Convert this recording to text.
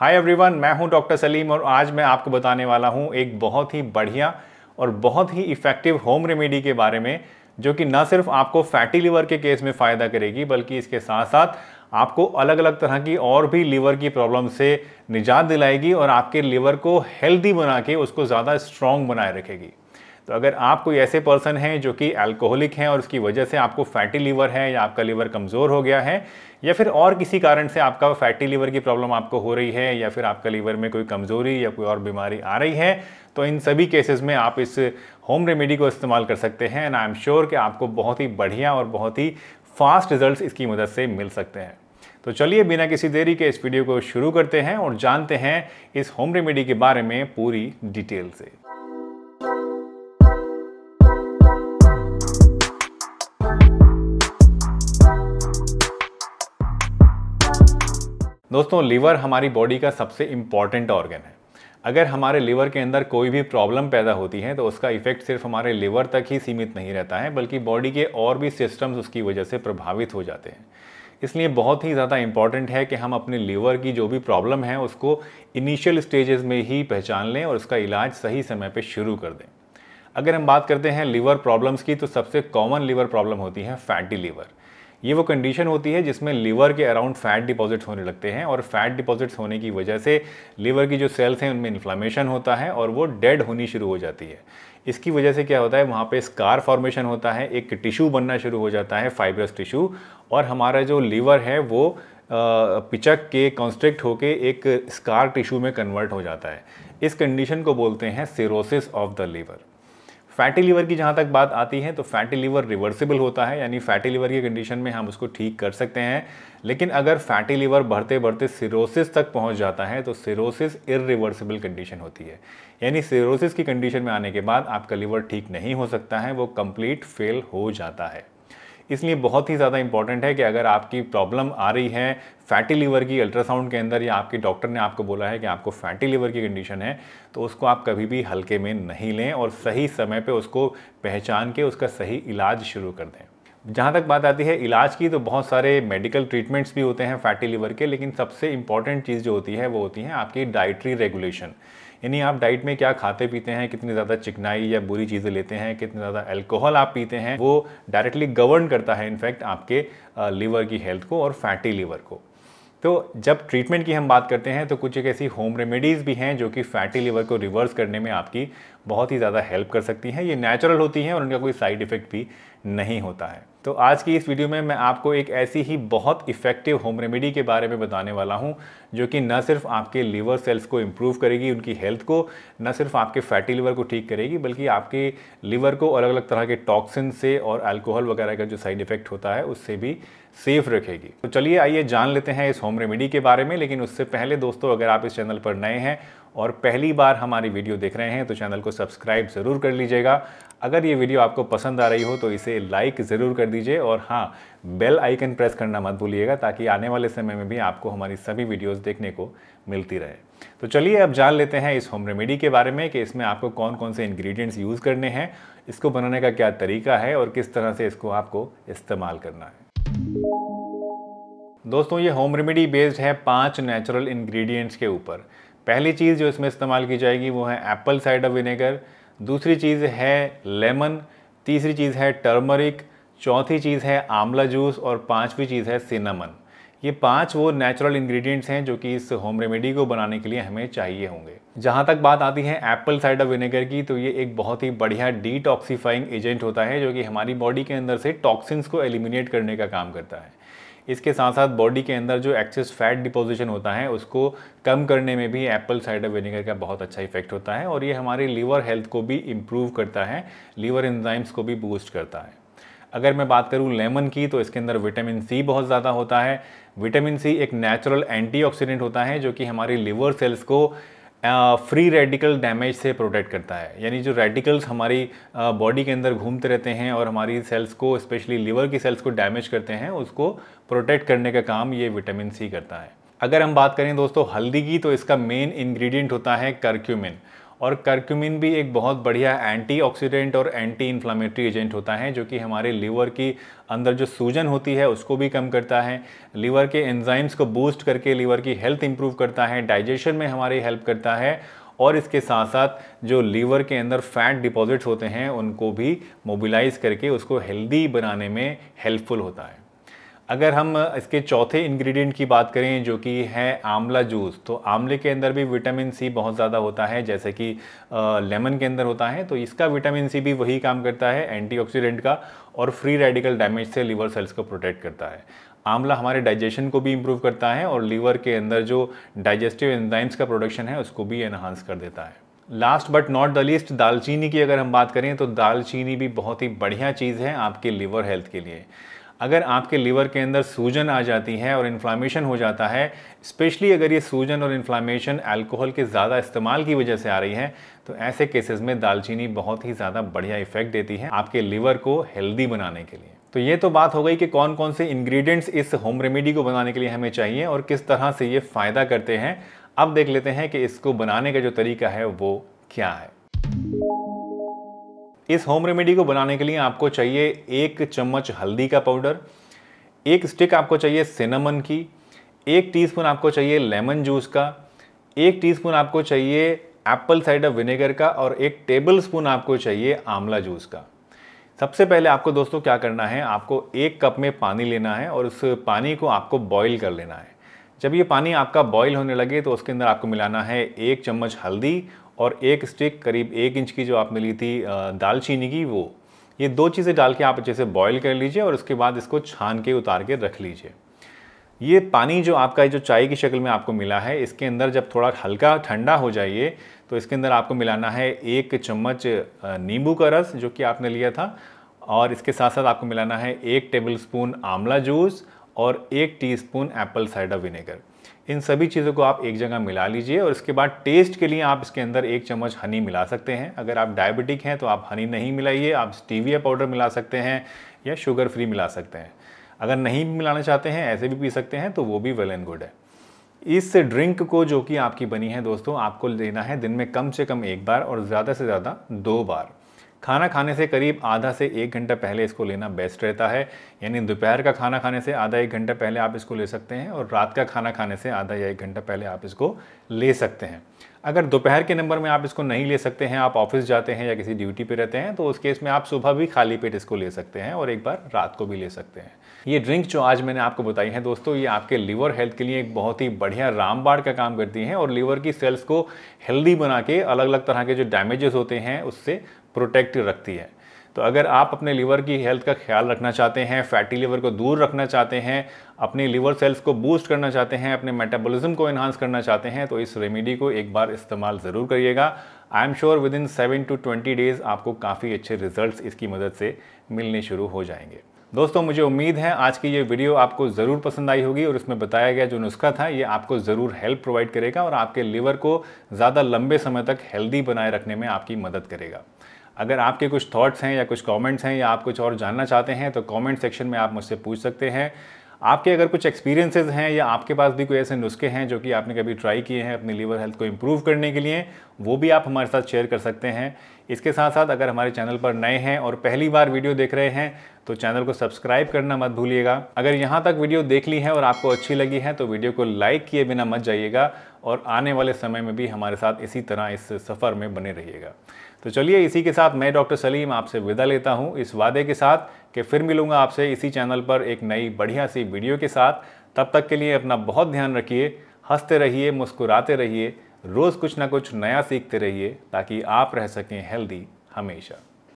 hi everyone मैं हूं doctor Salim और आज मैं आपको बताने वाला हूं एक बहुत ही बढ़िया और बहुत ही इफ़ेक्टिव होम रेमेडी के बारे में जो कि न सिर्फ आपको फैटी लिवर के केस में फ़ायदा करेगी बल्कि इसके साथ साथ आपको अलग अलग तरह की और भी लीवर की प्रॉब्लम से निजात दिलाएगी और आपके लीवर को हेल्दी बना के उसको ज़्यादा स्ट्रॉन्ग बनाए रखेगी तो अगर आप कोई ऐसे पर्सन हैं जो कि अल्कोहलिक हैं और उसकी वजह से आपको फैटी लीवर है या आपका लीवर कमज़ोर हो गया है या फिर और किसी कारण से आपका फैटी लीवर की प्रॉब्लम आपको हो रही है या फिर आपका लीवर में कोई कमज़ोरी या कोई और बीमारी आ रही है तो इन सभी केसेस में आप इस होम रेमेडी को इस्तेमाल कर सकते हैं एंड आई एम श्योर कि आपको बहुत ही बढ़िया और बहुत ही फास्ट रिजल्ट इसकी मदद से मिल सकते हैं तो चलिए बिना किसी देरी के इस वीडियो को शुरू करते हैं और जानते हैं इस होम रेमेडी के बारे में पूरी डिटेल से दोस्तों लीवर हमारी बॉडी का सबसे इम्पॉर्टेंट ऑर्गन है अगर हमारे लीवर के अंदर कोई भी प्रॉब्लम पैदा होती है तो उसका इफेक्ट सिर्फ हमारे लीवर तक ही सीमित नहीं रहता है बल्कि बॉडी के और भी सिस्टम्स उसकी वजह से प्रभावित हो जाते हैं इसलिए बहुत ही ज़्यादा इम्पॉर्टेंट है कि हम अपने लीवर की जो भी प्रॉब्लम है उसको इनिशियल स्टेजेस में ही पहचान लें और उसका इलाज सही समय पर शुरू कर दें अगर हम बात करते हैं लीवर प्रॉब्लम्स की तो सबसे कॉमन लीवर प्रॉब्लम होती है फैटी लीवर ये वो कंडीशन होती है जिसमें लीवर के अराउंड फैट डिपॉजिट्स होने लगते हैं और फैट डिपॉजिट्स होने की वजह से लीवर की जो सेल्स हैं उनमें इन्फ्लामेशन होता है और वो डेड होनी शुरू हो जाती है इसकी वजह से क्या होता है वहाँ पे स्कार फॉर्मेशन होता है एक टिश्यू बनना शुरू हो जाता है फाइब्रस टिश्यू और हमारा जो लीवर है वो पिचक के कॉन्स्ट्रिक्ट होके एक स्कार टिश्यू में कन्वर्ट हो जाता है इस कंडीशन को बोलते हैं cirrhosis of the liver fatty liver की जहाँ तक बात आती है तो फैटी लीवर रिवर्सिबल होता है यानी फैटी लीवर की कंडीशन में हम उसको ठीक कर सकते हैं लेकिन अगर फैटी लीवर बढ़ते बढ़ते सिरोसिस तक पहुँच जाता है तो सिरोसिस इरिवर्सिबल कंडीशन होती है यानी सिरोसिस की कंडीशन में आने के बाद आपका लीवर ठीक नहीं हो सकता है वो कंप्लीट फेल हो जाता है इसलिए बहुत ही ज़्यादा इंपॉर्टेंट है कि अगर आपकी प्रॉब्लम आ रही है फैटी लीवर की अल्ट्रासाउंड के अंदर या आपके डॉक्टर ने आपको बोला है कि आपको फैटी लीवर की कंडीशन है तो उसको आप कभी भी हल्के में नहीं लें और सही समय पर उसको पहचान के उसका सही इलाज शुरू कर दें जहाँ तक बात आती है इलाज की तो बहुत सारे मेडिकल ट्रीटमेंट्स भी होते हैं फैटी लीवर के लेकिन सबसे इंपॉर्टेंट चीज़ जो होती है वो होती है आपकी डाइटरी रेगुलेशन यानी आप डाइट में क्या खाते पीते हैं कितनी ज़्यादा चिकनाई या बुरी चीज़ें लेते हैं कितनी ज़्यादा एल्कोहल आप पीते हैं वो डायरेक्टली गवर्न करता है इनफैक्ट आपके लीवर की हेल्थ को और फैटी लीवर को तो जब ट्रीटमेंट की हम बात करते हैं तो कुछ एक ऐसी होम रेमेडीज़ भी हैं जो कि फैटी लीवर को रिवर्स करने में आपकी बहुत ही ज़्यादा हेल्प कर सकती हैं ये नेचुरल होती हैं और उनका कोई साइड इफ़ेक्ट भी नहीं होता है तो आज की इस वीडियो में मैं आपको एक ऐसी ही बहुत इफ़ेक्टिव होम रेमेडी के बारे में बताने वाला हूँ जो कि न सिर्फ आपके लीवर सेल्स को इम्प्रूव करेगी उनकी हेल्थ को न सिर्फ आपके फैटी लीवर को ठीक करेगी बल्कि आपके लीवर को अलग अलग तरह के टॉक्सिन से और अल्कोहल वगैरह का जो साइड इफ़ेक्ट होता है उससे भी सेफ रखेगी तो चलिए आइए जान लेते हैं इस होम रेमेडी के बारे में लेकिन उससे पहले दोस्तों अगर आप इस चैनल पर नए हैं और पहली बार हमारी वीडियो देख रहे हैं तो चैनल को सब्सक्राइब ज़रूर कर लीजिएगा अगर ये वीडियो आपको पसंद आ रही हो तो इसे लाइक ज़रूर कर दीजिए और हाँ बेल आइकन प्रेस करना मत भूलिएगा ताकि आने वाले समय में भी आपको हमारी सभी वीडियोस देखने को मिलती रहे तो चलिए अब जान लेते हैं इस होम रेमेडी के बारे में कि इसमें आपको कौन कौन से इन्ग्रीडियंट्स यूज़ करने हैं इसको बनाने का क्या तरीका है और किस तरह से इसको आपको इस्तेमाल करना है दोस्तों ये होम रेमेडी बेस्ड है पाँच नेचुरल इन्ग्रीडियंट्स के ऊपर पहली चीज़ जो इसमें इस्तेमाल की जाएगी वो है एप्पल साइडर विनेगर दूसरी चीज़ है लेमन तीसरी चीज़ है टर्मरिक चौथी चीज़ है आमला जूस और पांचवी चीज़ है सिनेमन ये पांच वो नेचुरल इंग्रेडिएंट्स हैं जो कि इस होम रेमेडी को बनाने के लिए हमें चाहिए होंगे जहाँ तक बात आती है एप्पल साइडर विनेगर की तो ये एक बहुत ही बढ़िया डिटॉक्सीफाइंग एजेंट होता है जो कि हमारी बॉडी के अंदर से टॉक्सिन्स को एलिमिनेट करने का काम करता है इसके साथ साथ बॉडी के अंदर जो एक्सेस फैट डिपोजिशन होता है उसको कम करने में भी एप्पल साइडर विनेगर का बहुत अच्छा इफेक्ट होता है और ये हमारे लीवर हेल्थ को भी इम्प्रूव करता है लीवर एंजाइम्स को भी बूस्ट करता है अगर मैं बात करूं लेमन की तो इसके अंदर विटामिन सी बहुत ज़्यादा होता है विटामिन सी एक नेचुरल एंटीऑक्सीडेंट होता है जो कि हमारे लीवर सेल्स को फ्री रेडिकल डैमेज से प्रोटेक्ट करता है यानी जो रेडिकल्स हमारी बॉडी के अंदर घूमते रहते हैं और हमारी सेल्स को स्पेशली लीवर की सेल्स को डैमेज करते हैं उसको प्रोटेक्ट करने का काम ये विटामिन सी करता है अगर हम बात करें दोस्तों हल्दी की तो इसका मेन इंग्रेडिएंट होता है करक्यूमिन और करक्यूमिन भी एक बहुत बढ़िया एंटीऑक्सीडेंट और एंटी इन्फ्लामेटरी एजेंट होता है जो कि हमारे लीवर की अंदर जो सूजन होती है उसको भी कम करता है लीवर के एंजाइम्स को बूस्ट करके लीवर की हेल्थ इंप्रूव करता है डाइजेशन में हमारी हेल्प करता है और इसके साथ साथ जो लीवर के अंदर फैट डिपॉजिट्स होते हैं उनको भी मोबिलाइज करके उसको हेल्दी बनाने में हेल्पफुल होता है अगर हम इसके चौथे इंग्रेडिएंट की बात करें जो कि है आंवला जूस तो आंवले के अंदर भी विटामिन सी बहुत ज़्यादा होता है जैसे कि लेमन के अंदर होता है तो इसका विटामिन सी भी वही काम करता है एंटीऑक्सीडेंट का और फ्री रेडिकल डैमेज से लीवर सेल्स को प्रोटेक्ट करता है आंवला हमारे डाइजेशन को भी इम्प्रूव करता है और लीवर के अंदर जो डाइजेस्टिव एंजाइम्स का प्रोडक्शन है उसको भी एनहांस कर देता है last but not the least दालचीनी की अगर हम बात करें तो दालचीनी भी बहुत ही बढ़िया चीज़ है आपके लीवर हेल्थ के लिए अगर आपके लीवर के अंदर सूजन आ जाती है और इन्फ्लामेशन हो जाता है स्पेशली अगर ये सूजन और इन्फ्लामेशन अल्कोहल के ज़्यादा इस्तेमाल की वजह से आ रही है तो ऐसे केसेस में दालचीनी बहुत ही ज़्यादा बढ़िया इफेक्ट देती है आपके लीवर को हेल्दी बनाने के लिए तो ये तो बात हो गई कि कौन कौन से इन्ग्रीडियंट्स इस होम रेमेडी को बनाने के लिए हमें चाहिए और किस तरह से ये फ़ायदा करते हैं अब देख लेते हैं कि इसको बनाने का जो तरीका है वो क्या है इस होम रेमेडी को बनाने के लिए आपको चाहिए एक चम्मच हल्दी का पाउडर एक स्टिक आपको चाहिए सिनेमन की एक टीस्पून आपको चाहिए लेमन जूस का एक टीस्पून आपको चाहिए एप्पल साइडर विनेगर का और एक टेबल स्पून आपको चाहिए आंवला जूस का सबसे पहले आपको दोस्तों क्या करना है आपको एक कप में पानी लेना है और उस पानी को आपको बॉईल कर लेना है जब ये पानी आपका बॉईल होने लगे तो उसके अंदर आपको मिलाना है एक चम्मच हल्दी और एक स्टिक करीब एक इंच की जो आप मिली थी दालचीनी की वो ये दो चीज़ें डाल के आप अच्छे से बॉईल कर लीजिए और उसके बाद इसको छान के उतार के रख लीजिए ये पानी जो आपका जो चाय की शक्ल में आपको मिला है इसके अंदर जब थोड़ा हल्का ठंडा हो जाइए तो इसके अंदर आपको मिलाना है एक चम्मच नींबू का रस जो कि आपने लिया था और इसके साथ साथ आपको मिलाना है एक टेबलस्पून आंवला जूस और एक टीस्पून एप्पल साइडर विनेगर इन सभी चीज़ों को आप एक जगह मिला लीजिए और इसके बाद टेस्ट के लिए आप इसके अंदर एक चम्मच हनी मिला सकते हैं अगर आप डायबिटिक हैं तो आप हनी नहीं मिलाइए आप स्टीविया पाउडर मिला सकते हैं या शुगर फ्री मिला सकते हैं अगर नहीं मिलाना चाहते हैं ऐसे भी पी सकते हैं तो वो भी वेल एंड गुड है इस ड्रिंक को जो कि आपकी बनी है दोस्तों आपको लेना है दिन में कम से कम एक बार और ज़्यादा से ज़्यादा दो बार खाना खाने से करीब आधा से एक घंटा पहले इसको लेना बेस्ट रहता है यानी दोपहर का खाना खाने से आधा एक घंटा पहले आप इसको ले सकते हैं और रात का खाना खाने से आधा या एक घंटा पहले आप इसको ले सकते हैं अगर दोपहर के नंबर में आप इसको नहीं ले सकते हैं आप ऑफिस जाते हैं या किसी ड्यूटी पे रहते हैं तो उस केस में आप सुबह भी खाली पेट इसको ले सकते हैं और एक बार रात को भी ले सकते हैं ये ड्रिंक जो आज मैंने आपको बताई है दोस्तों ये आपके लीवर हेल्थ के लिए एक बहुत ही बढ़िया रामबाड़ का काम करती हैं और लीवर की सेल्स को हेल्दी बना के अलग अलग तरह के जो डैमेजेस होते हैं उससे प्रोटेक्ट रखती है तो अगर आप अपने लीवर की हेल्थ का ख्याल रखना चाहते हैं फैटी लीवर को दूर रखना चाहते हैं अपने लीवर सेल्स को बूस्ट करना चाहते हैं अपने मेटाबॉलिज्म को इन्हांस करना चाहते हैं तो इस रेमेडी को एक बार इस्तेमाल ज़रूर करिएगा I am sure with in seven to twenty days आपको काफ़ी अच्छे रिजल्ट इसकी मदद से मिलने शुरू हो जाएंगे दोस्तों मुझे उम्मीद है आज की ये वीडियो आपको ज़रूर पसंद आई होगी और इसमें बताया गया जो नुस्खा था ये आपको ज़रूर हेल्प प्रोवाइड करेगा और आपके लीवर को ज़्यादा लंबे समय तक हेल्दी बनाए रखने में आपकी मदद करेगा अगर आपके कुछ थॉट्स हैं या कुछ कमेंट्स हैं या आप कुछ और जानना चाहते हैं तो कमेंट सेक्शन में आप मुझसे पूछ सकते हैं आपके अगर कुछ एक्सपीरियंसेस हैं या आपके पास भी कोई ऐसे नुस्खे हैं जो कि आपने कभी ट्राई किए हैं अपनी लीवर हेल्थ को इम्प्रूव करने के लिए वो भी आप हमारे साथ शेयर कर सकते हैं इसके साथ साथ अगर हमारे चैनल पर नए हैं और पहली बार वीडियो देख रहे हैं तो चैनल को सब्सक्राइब करना मत भूलिएगा अगर यहाँ तक वीडियो देख ली है और आपको अच्छी लगी है तो वीडियो को लाइक किए बिना मत जाइएगा और आने वाले समय में भी हमारे साथ इसी तरह इस सफ़र में बने रहिएगा तो चलिए इसी के साथ मैं डॉक्टर सलीम आपसे विदा लेता हूँ इस वादे के साथ कि फिर मिलूँगा आपसे इसी चैनल पर एक नई बढ़िया सी वीडियो के साथ तब तक के लिए अपना बहुत ध्यान रखिए हंसते रहिए मुस्कुराते रहिए रोज़ कुछ ना कुछ नया सीखते रहिए ताकि आप रह सकें हेल्दी हमेशा